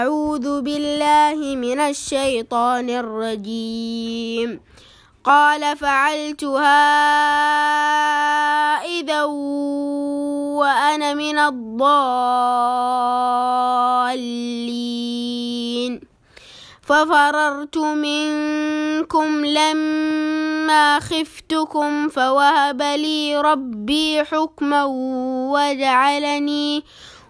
أعوذ بالله من الشيطان الرجيم قال فعلتها إذا وأنا من الضالين ففررت منكم لما خفتكم فوهب لي ربي حكما وجعلني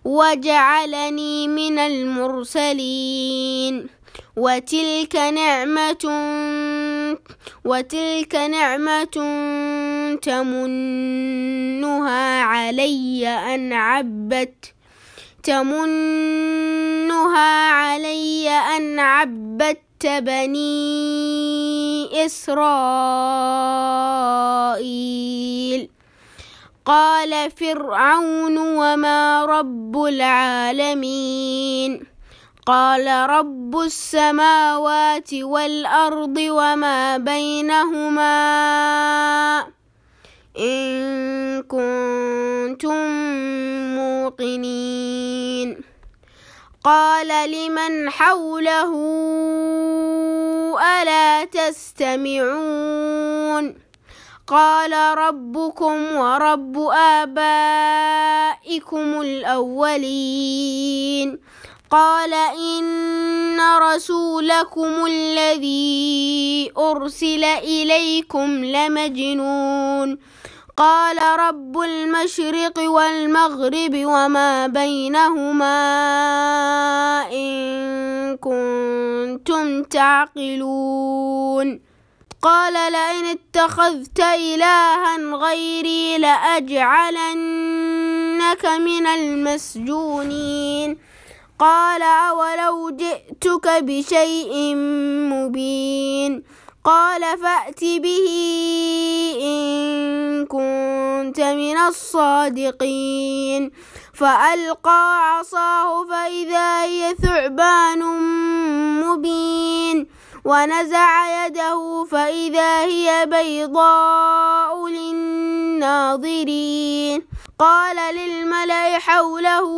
وجعلني من المرسلين وتلك نعمة وتلك نعمة تمنها علي أن عبدت تمنها علي أن عبدت بني إسرائيل قال فرعون وما رب العالمين قال رب السماوات والارض وما بينهما ان كنتم موقنين قال لمن حوله الا تستمعون قال ربكم ورب آبائكم الأولين قال إن رسولكم الذي أرسل إليكم لمجنون قال رب المشرق والمغرب وما بينهما إن كنتم تعقلون قال لئن اتخذت إلها غيري لأجعلنك من المسجونين قال أولو جئتك بشيء مبين قال فأت به إن كنت من الصادقين فألقى عصاه فإذا هي ثعبان ونزع يده فإذا هي بيضاء للناظرين قال للملأ حوله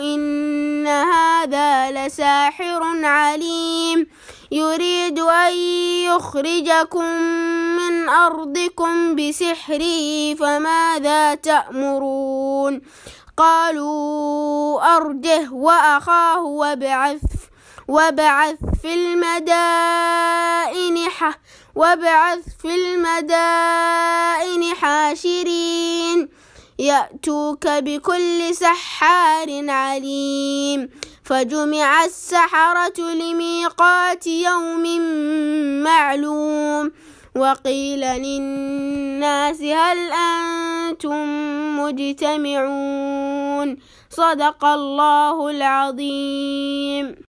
إن هذا لساحر عليم يريد أن يخرجكم من أرضكم بسحره فماذا تأمرون قالوا أرجه وأخاه وابعث وابعث في المدائن وابعث في المدائن حاشرين يأتوك بكل سحار عليم فجمع السحرة لميقات يوم معلوم وقيل للناس هل أنتم مجتمعون صدق الله العظيم